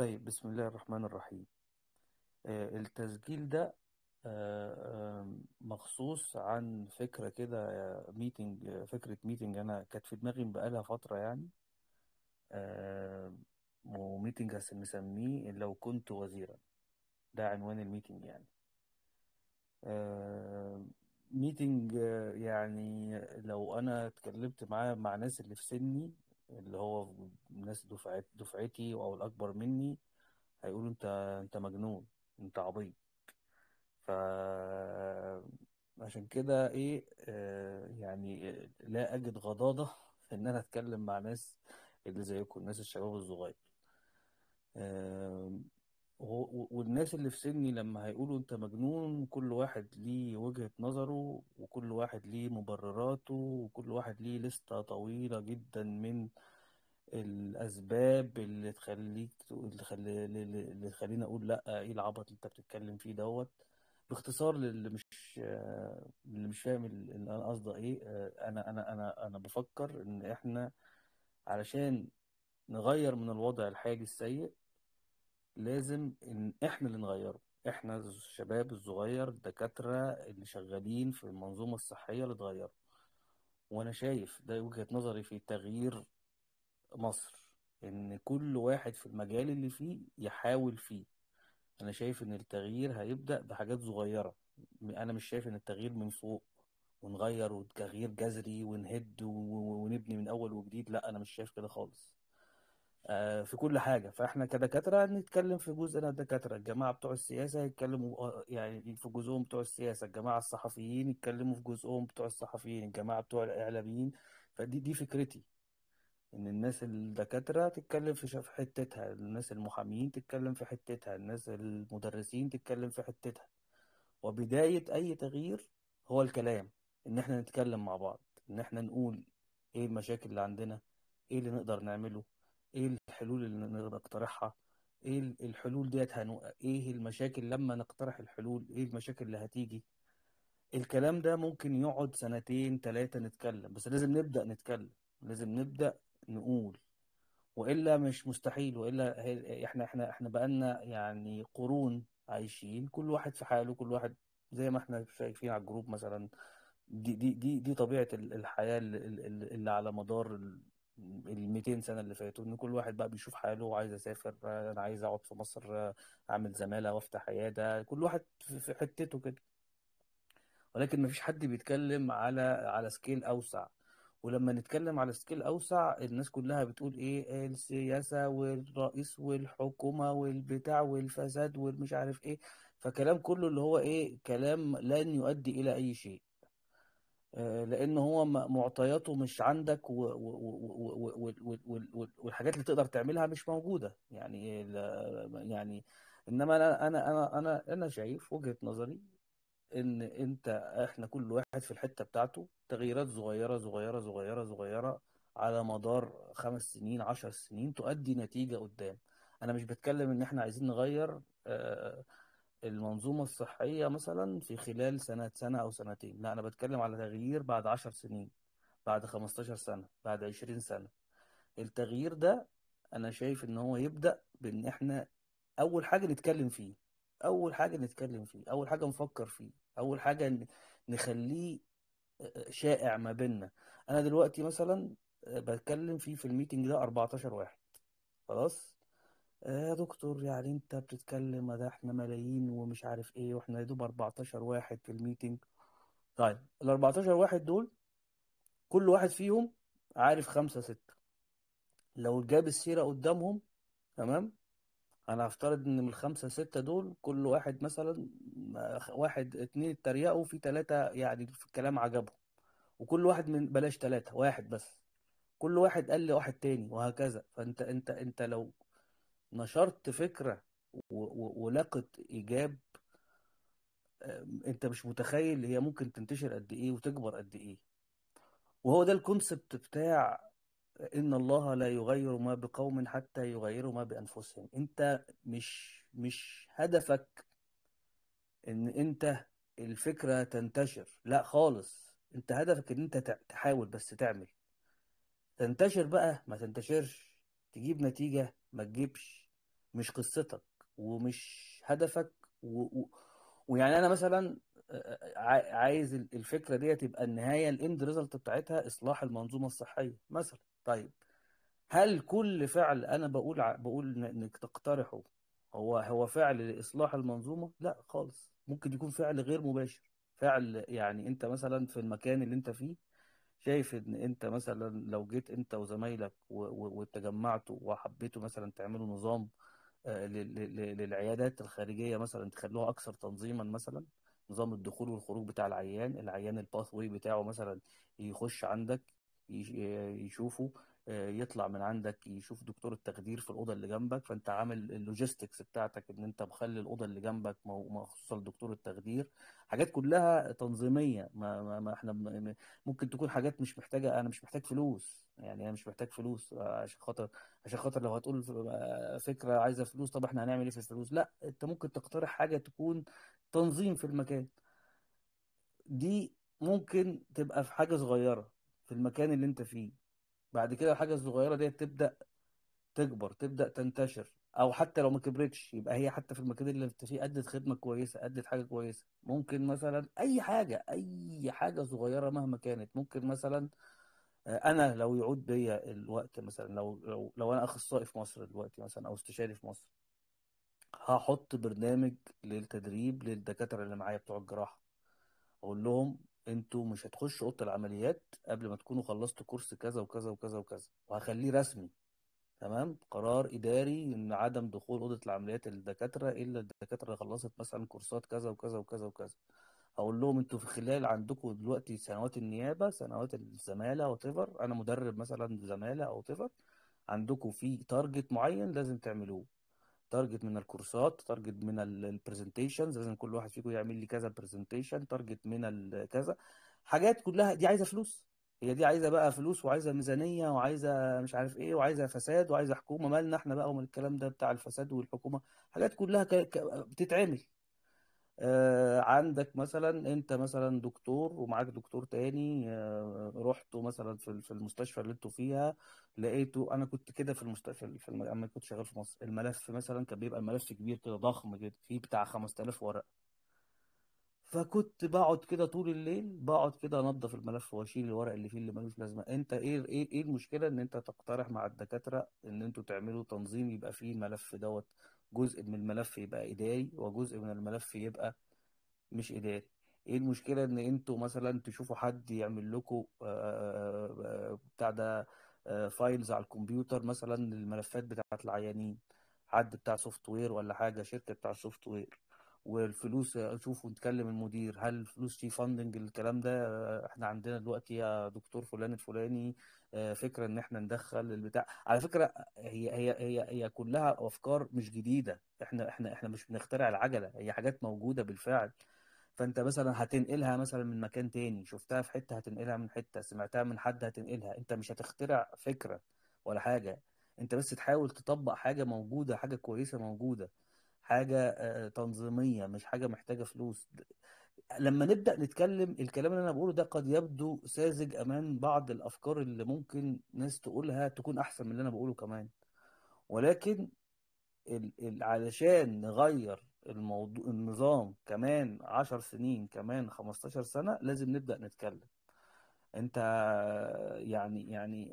طيب بسم الله الرحمن الرحيم آه، التسجيل ده آه، مخصوص عن فكرة كده ميتنج فكرة ميتنج أنا كانت في دماغي بقالها فترة يعني آه، وميتنج هس- مسميه لو كنت وزيرا ده عنوان الميتنج يعني ميتنج يعني لو أنا اتكلمت مع مع ناس اللي في سني اللي هو ناس دفعت دفعتي او الاكبر مني هيقولوا انت انت مجنون انت عبيط ف عشان كده ايه آه، يعني لا اجد غضاضه في ان انا اتكلم مع ناس اللي زيكم الناس الشباب الصغير آه، والناس اللي في سني لما هيقولوا انت مجنون كل واحد ليه وجهة نظره وكل واحد ليه مبرراته وكل واحد ليه لستة طويلة جدا من الأسباب اللي تخليك اللي تخلي اللي تخليني أقول لأ إيه العبط اللي أنت بتتكلم فيه دوت باختصار للي مش اللي مش فاهم اللي أنا قصده إيه آه، أنا أنا أنا أنا بفكر إن إحنا علشان نغير من الوضع الحالي السيء لازم إن احنا اللي نغيره احنا الشباب الصغير الدكاترة اللي شغالين في المنظومة الصحية اللي تغيره وانا شايف ده وجهة نظري في تغيير مصر ان كل واحد في المجال اللي فيه يحاول فيه انا شايف ان التغيير هيبدأ بحاجات صغيرة انا مش شايف ان التغيير من فوق ونغير وتغيير جذري ونهد ونبني من اول وجديد لا انا مش شايف كده خالص آه، في كل حاجه فاحنا كدكاتره هنتكلم في جزء الدكاتره الجماعه بتوع السياسه هيتكلموا آه، يعني في جزءهم بتوع السياسه الجماعه الصحفيين يتكلموا في جزءهم بتوع الصحفيين الجماعه بتوع الاعلاميين فدي دي فكرتي ان الناس الدكاتره تتكلم في حتتها الناس المحامين تتكلم في حتتها الناس المدرسين تتكلم في حتتها وبدايه اي تغيير هو الكلام ان احنا نتكلم مع بعض ان احنا نقول ايه المشاكل اللي عندنا ايه اللي نقدر نعمله ايه الحلول اللي نقدر نقترحها ايه الحلول ديت هنو... ايه المشاكل لما نقترح الحلول ايه المشاكل اللي هتيجي الكلام ده ممكن يقعد سنتين ثلاثة نتكلم بس لازم نبدأ نتكلم لازم نبدأ نقول والا مش مستحيل والا احنا احنا احنا بقالنا يعني قرون عايشين كل واحد في حاله كل واحد زي ما احنا شايفين على الجروب مثلا دي دي دي, دي طبيعة الحياة اللي على مدار ال 200 سنه اللي فاتوا ان كل واحد بقى بيشوف حاله وعايز اسافر آه، انا عايز اقعد في مصر آه، اعمل زماله وافتح عياده كل واحد في حتته كده ولكن مفيش حد بيتكلم على على سكيل اوسع ولما نتكلم على سكيل اوسع الناس كلها بتقول ايه السياسه والرئيس والحكومه والبتاع والفساد والمش عارف ايه فكلام كله اللي هو ايه كلام لن يؤدي الى اي شيء لان هو معطياته مش عندك والحاجات اللي تقدر تعملها مش موجوده يعني يعني انما انا انا انا انا انا شايف وجهه نظري ان انت احنا كل واحد في الحته بتاعته تغييرات صغيره صغيره صغيره صغيره على مدار خمس سنين عشر سنين تؤدي نتيجه قدام انا مش بتكلم ان احنا عايزين نغير آه المنظومة الصحية مثلا في خلال سنة سنة أو سنتين لا أنا بتكلم على تغيير بعد عشر سنين بعد خمستاشر سنة بعد عشرين سنة التغيير ده أنا شايف إن هو يبدأ بإن إحنا أول حاجة نتكلم فيه أول حاجة نتكلم فيه أول حاجة نفكر فيه أول حاجة نخليه شائع ما بيننا أنا دلوقتي مثلا بتكلم فيه في الميتنج ده 14 واحد خلاص يا آه، دكتور يعني انت بتتكلم ده احنا ملايين ومش عارف ايه واحنا يا دوب 14 واحد في الميتنج طيب ال 14 واحد دول كل واحد فيهم عارف خمسة ستة لو جاب السيرة قدامهم تمام انا هفترض ان من الخمسة ستة دول كل واحد مثلا آه، واحد اتنين اتريقوا في تلاتة يعني في الكلام عجبهم وكل واحد من بلاش تلاتة واحد بس كل واحد قال لواحد تاني وهكذا فانت انت انت لو نشرت فكره ولقت ايجاب انت مش متخيل هي ممكن تنتشر قد ايه وتكبر قد ايه وهو ده الكونسبت بتاع ان الله لا يغير ما بقوم حتى يغيروا ما بانفسهم انت مش مش هدفك ان انت الفكره تنتشر لا خالص انت هدفك ان انت تحاول بس تعمل تنتشر بقى ما تنتشرش تجيب نتيجه ما تجيبش مش قصتك ومش هدفك و... و... ويعني انا مثلا عايز الفكره دي تبقى النهايه الاند ريزلت بتاعتها اصلاح المنظومه الصحيه مثلا طيب هل كل فعل انا بقول ع... بقول انك تقترحه هو هو فعل لاصلاح المنظومه لا خالص ممكن يكون فعل غير مباشر فعل يعني انت مثلا في المكان اللي انت فيه شايف ان انت مثلا لو جيت انت وزمايلك وتجمعتوا وحبيتوا مثلا تعملوا نظام آه، للعيادات الخارجيه مثلا تخلوها اكثر تنظيما مثلا نظام الدخول والخروج بتاع العيان العيان الباث واي بتاعه مثلا يخش عندك يشوفه يطلع من عندك يشوف دكتور التخدير في الاوضه اللي جنبك فانت عامل اللوجيستكس بتاعتك ان انت مخلي الاوضه اللي جنبك مخصوصه لدكتور التخدير حاجات كلها تنظيميه ما, ما, ما احنا ممكن تكون حاجات مش محتاجه انا مش محتاج فلوس يعني انا مش محتاج فلوس عشان خاطر عشان خاطر لو هتقول فكره عايزه فلوس طب احنا هنعمل ايه في الفلوس لا انت ممكن تقترح حاجه تكون تنظيم في المكان دي ممكن تبقى في حاجه صغيره في المكان اللي انت فيه بعد كده الحاجه الصغيره دي تبدا تكبر تبدا تنتشر او حتى لو ما كبرتش يبقى هي حتى في المكان اللي انت فيه ادت خدمه كويسه ادت حاجه كويسه ممكن مثلا اي حاجه اي حاجه صغيره مهما كانت ممكن مثلا آه، انا لو يعود بيا الوقت مثلا لو لو لو انا اخصائي في مصر دلوقتي مثلا او استشاري في مصر هحط برنامج للتدريب للدكاتره اللي معايا بتوع الجراحه اقول لهم انتوا مش هتخشوا اوضه العمليات قبل ما تكونوا خلصتوا كورس كذا وكذا وكذا وكذا وهخليه رسمي تمام قرار اداري ان عدم دخول اوضه العمليات للدكاتره الا الدكاتره اللي خلصت مثلا كورسات كذا وكذا وكذا وكذا هقول لهم انتوا في خلال عندكم دلوقتي سنوات النيابه سنوات الزماله وات انا مدرب مثلا زماله او تيفر عندكم في تارجت معين لازم تعملوه تارجت من الكورسات تارجت من البرزنتيشنز لازم كل واحد فيكم يعمل لي كذا برزنتيشن تارجت من كذا حاجات كلها دي عايزه فلوس هي دي عايزه بقى فلوس وعايزه ميزانيه وعايزه مش عارف ايه وعايزه فساد وعايزه حكومه مالنا احنا بقى ومن الكلام ده بتاع الفساد والحكومه حاجات كلها ك... ك... بتتعمل آه، عندك مثلا انت مثلا دكتور ومعاك دكتور تاني آه، رحتوا مثلا في المستشفى اللي انتوا فيها لقيته انا كنت كده في المستشفى في الم... اما كنت شغال في مصر الملف مثلا كان بيبقى الملف كبير كده ضخم كده فيه بتاع 5000 ورقه فكنت بقعد كده طول الليل بقعد كده انضف الملف واشيل الورق اللي فيه اللي ملوش لازمه انت ايه ايه ايه المشكله ان انت تقترح مع الدكاتره ان انتوا تعملوا تنظيم يبقى فيه الملف دوت جزء من الملف يبقى إداري وجزء من الملف يبقى مش إداري ايه المشكلة ان انتوا مثلا تشوفوا حد يعمل لكم آه، آه، آه، بتاع ده فايلز على الكمبيوتر مثلا الملفات بتاعه العيانين حد بتاع سوفت وير ولا حاجة شركة بتاع سوفت وير والفلوس شوفوا نتكلم المدير هل الفلوس دي فاندنج الكلام ده احنا عندنا دلوقتي يا دكتور فلان الفلاني آه، فكره ان احنا ندخل البتاع على فكره هي هي هي هي كلها افكار مش جديده احنا احنا احنا مش بنخترع العجله هي حاجات موجوده بالفعل فانت مثلا هتنقلها مثلا من مكان تاني شفتها في حته هتنقلها من حته سمعتها من حد هتنقلها انت مش هتخترع فكره ولا حاجه انت بس تحاول تطبق حاجه موجوده حاجه كويسه موجوده حاجه آه، تنظيميه مش حاجه محتاجه فلوس لما نبدا نتكلم الكلام اللي انا بقوله ده قد يبدو ساذج امام بعض الافكار اللي ممكن ناس تقولها تكون احسن من اللي انا بقوله كمان ولكن ال ال علشان نغير الموضوع النظام كمان 10 سنين كمان 15 سنه لازم نبدا نتكلم انت يعني يعني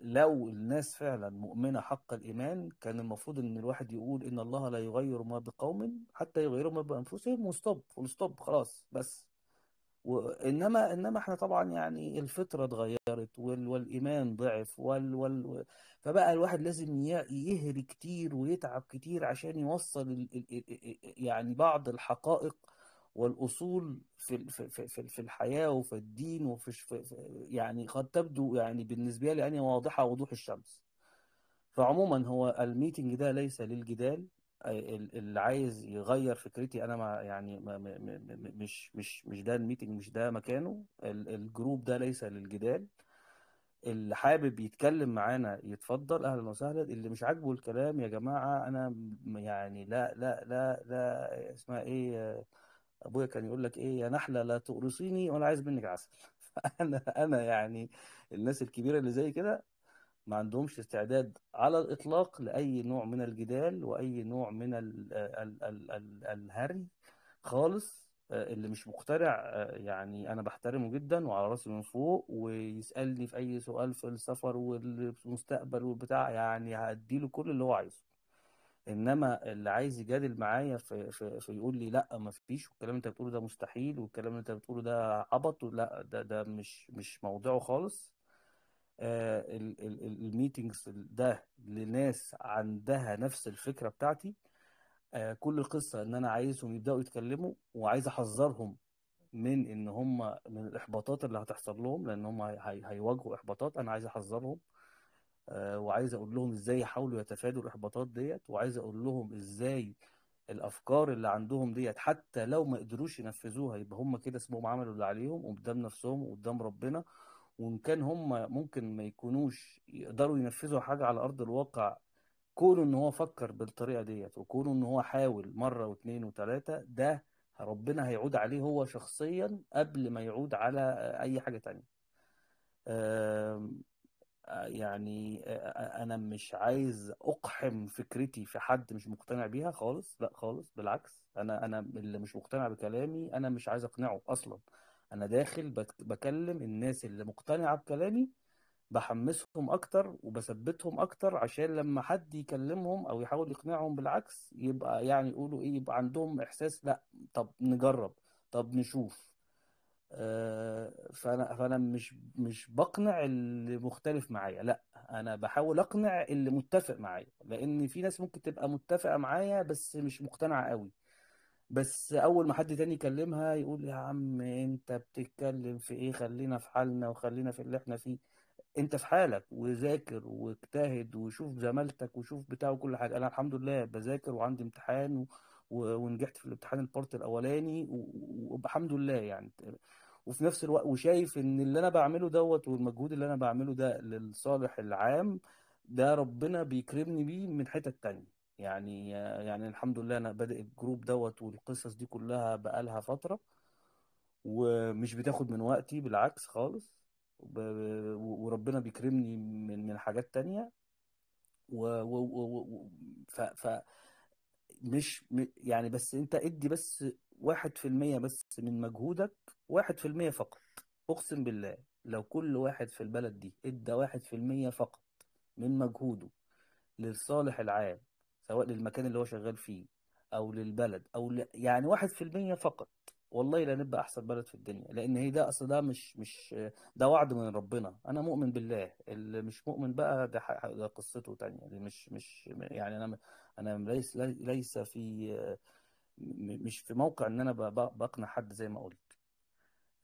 لو الناس فعلا مؤمنة حق الإيمان كان المفروض إن الواحد يقول إن الله لا يغير ما بقوم حتى يغيروا ما بأنفسهم وستوب وستوب خلاص بس وإنما إنما إحنا طبعا يعني الفطرة اتغيرت والإيمان ضعف وال وال فبقى الواحد لازم يهري كتير ويتعب كتير عشان يوصل يعني بعض الحقائق والاصول في في في, في الحياه وفي الدين وفي يعني قد تبدو يعني بالنسبه لي يعني واضحه وضوح الشمس فعموما هو الميتنج ده ليس للجدال اللي عايز يغير فكرتي انا ما يعني ما مش مش مش ده الميتنج مش ده مكانه الجروب ده ليس للجدال اللي حابب يتكلم معانا يتفضل اهلا وسهلا اللي مش عاجبه الكلام يا جماعه انا يعني لا لا لا لا اسمها ايه آه، ابويا كان يقول لك ايه يا نحله لا تقرصيني وانا عايز منك عسل فانا انا يعني الناس الكبيره اللي زي كده ما عندهمش استعداد على الاطلاق لاي نوع من الجدال واي نوع من الـ الـ الـ الـ الهري خالص آه، اللي مش مخترع آه، يعني انا بحترمه جدا وعلى راسي من فوق ويسالني في اي سؤال في السفر والمستقبل والبتاع يعني هديله كل اللي هو عايزه انما اللي عايز يجادل معايا في, في, في يقول لي لا ما فيش والكلام اللي انت بتقوله ده مستحيل والكلام اللي انت بتقوله ده عبط لا ده ده مش مش موضوعه خالص آه الميتنجز ده لناس عندها نفس الفكره بتاعتي آه كل القصه ان انا عايزهم يبداوا يتكلموا وعايز احذرهم من ان هم من الاحباطات اللي هتحصل لهم لان هم هيواجهوا احباطات انا عايز احذرهم آه، وعايز اقول لهم ازاي يحاولوا يتفادوا الاحباطات ديت وعايز اقول لهم ازاي الافكار اللي عندهم ديت حتى لو ما قدروش ينفذوها يبقى هم كده اسمهم عملوا اللي عليهم قدام نفسهم وقدام ربنا وان كان هم ممكن ما يكونوش يقدروا ينفذوا حاجه على ارض الواقع كونه ان هو فكر بالطريقه ديت وكونه ان هو حاول مره واثنين وثلاثه ده ربنا هيعود عليه هو شخصيا قبل ما يعود على اي حاجه تانية يعني انا مش عايز اقحم فكرتي في حد مش مقتنع بيها خالص لا خالص بالعكس انا انا اللي مش مقتنع بكلامي انا مش عايز اقنعه اصلا انا داخل بكلم الناس اللي مقتنعه بكلامي بحمسهم اكتر وبثبتهم اكتر عشان لما حد يكلمهم او يحاول يقنعهم بالعكس يبقى يعني يقولوا ايه يبقى عندهم احساس لا طب نجرب طب نشوف آه، فانا فانا مش مش بقنع اللي مختلف معايا لا انا بحاول اقنع اللي متفق معايا لان في ناس ممكن تبقى متفقه معايا بس مش مقتنعه قوي بس اول ما حد تاني يكلمها يقول يا عم انت بتتكلم في ايه خلينا في حالنا وخلينا في اللي احنا فيه انت في حالك وذاكر واجتهد وشوف زمالتك وشوف بتاع وكل حاجه انا الحمد لله بذاكر وعندي امتحان و... ونجحت في الامتحان البارت الاولاني والحمد لله يعني وفي نفس الوقت وشايف ان اللي انا بعمله دوت والمجهود اللي انا بعمله ده للصالح العام ده ربنا بيكرمني بيه من حتة تانية يعني يعني الحمد لله انا بادئ الجروب دوت والقصص دي كلها بقالها فترة ومش بتاخد من وقتي بالعكس خالص وربنا بيكرمني من من حاجات تانية و, و, و, ف, ف مش يعني بس انت ادي بس واحد في المية بس من مجهودك واحد في المية فقط أقسم بالله لو كل واحد في البلد دي ادى واحد في المية فقط من مجهوده للصالح العام سواء للمكان اللي هو شغال فيه أو للبلد أو ل... يعني واحد في المية فقط والله لا نبقى احسن بلد في الدنيا لان هي ده اصل ده مش مش ده وعد من ربنا انا مؤمن بالله اللي مش مؤمن بقى ده, ده قصته تانية اللي مش مش يعني انا انا ليس ليس في مش في موقع ان انا بقنع حد زي ما قلت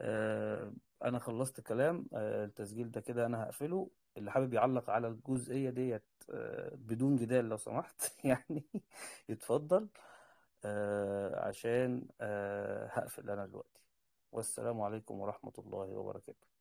آه، انا خلصت كلام آه، التسجيل ده كده انا هقفله اللي حابب يعلق على الجزئيه ديت آه، بدون جدال لو سمحت يعني يتفضل عشان هقفل انا دلوقتي والسلام عليكم ورحمه الله وبركاته